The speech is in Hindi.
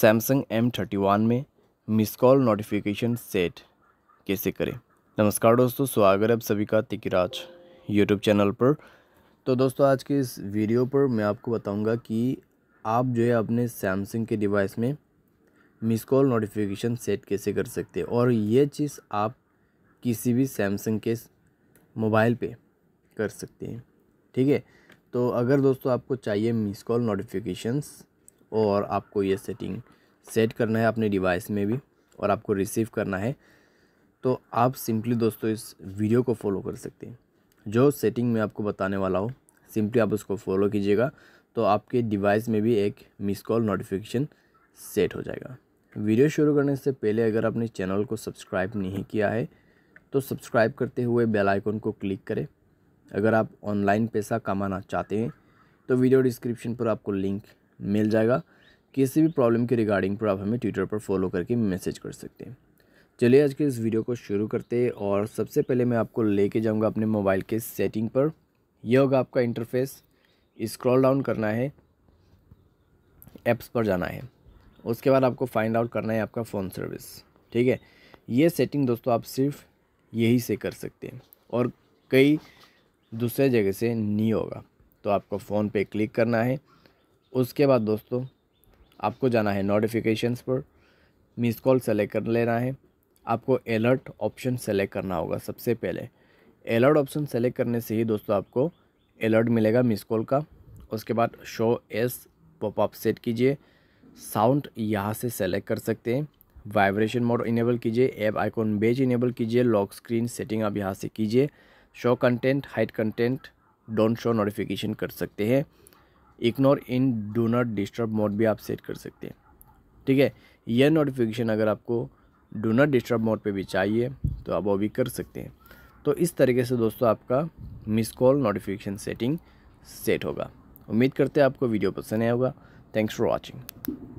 सैमसंग एम थर्टी वन में मिस कॉल नोटिफिकेशन सेट कैसे करें नमस्कार दोस्तों स्वागत है आप सभी का तिकराज यूट्यूब चैनल पर तो दोस्तों आज के इस वीडियो पर मैं आपको बताऊंगा कि आप जो है अपने सैमसंग के डिवाइस में मिस कॉल नोटिफिकेशन सेट कैसे कर सकते हैं और ये चीज़ आप किसी भी सैमसंग के मोबाइल पर कर सकते हैं ठीक है तो अगर दोस्तों आपको चाहिए मिस कॉल नोटिफिकेशंस और आपको ये सेटिंग सेट करना है अपने डिवाइस में भी और आपको रिसीव करना है तो आप सिंपली दोस्तों इस वीडियो को फॉलो कर सकते हैं जो सेटिंग मैं आपको बताने वाला हूँ सिंपली आप उसको फॉलो कीजिएगा तो आपके डिवाइस में भी एक मिस कॉल नोटिफिकेशन सेट हो जाएगा वीडियो शुरू करने से पहले अगर आपने चैनल को सब्सक्राइब नहीं किया है तो सब्सक्राइब करते हुए बेल आइकन को क्लिक करें अगर आप ऑनलाइन पैसा कमाना चाहते हैं तो वीडियो डिस्क्रिप्शन पर आपको लिंक मिल जाएगा किसी भी प्रॉब्लम के रिगार्डिंग पर आप हमें ट्विटर पर फॉलो करके मैसेज कर सकते हैं चलिए आज के इस वीडियो को शुरू करते हैं और सबसे पहले मैं आपको लेके जाऊंगा अपने मोबाइल के सेटिंग पर यह होगा आपका इंटरफेस स्क्रॉल डाउन करना है ऐप्स पर जाना है उसके बाद आपको फाइंड आउट करना है आपका फ़ोन सर्विस ठीक है ये सेटिंग दोस्तों आप सिर्फ यही से कर सकते हैं और कई दूसरे जगह से नहीं होगा तो आपको फ़ोन पे क्लिक करना है उसके बाद दोस्तों आपको जाना है नोटिफिकेशंस पर मिस कॉल सेलेक्ट कर लेना है आपको अलर्ट ऑप्शन सेलेक्ट करना होगा सबसे पहले अलर्ट ऑप्शन सेलेक्ट करने से ही दोस्तों आपको अलर्ट मिलेगा मिस कॉल का उसके बाद शो एस पॉपअप सेट कीजिए साउंड यहाँ से सेलेक्ट कर सकते हैं वाइब्रेशन मोड इनेबल कीजिए ऐप आइकॉन बेज इनेबल कीजिए लॉक स्क्रीन सेटिंग आप यहाँ से कीजिए show content hide content don't show notification कर सकते हैं ignore in do not disturb mode भी आप सेट कर सकते हैं ठीक है यह नोटिफिकेशन अगर आपको डू नॉट डिस्टर्ब मोड पे भी चाहिए तो आप वो भी कर सकते हैं तो इस तरीके से दोस्तों आपका miss call notification setting set होगा उम्मीद करते हैं आपको वीडियो पसंद आया होगा थैंक्स फॉर वॉचिंग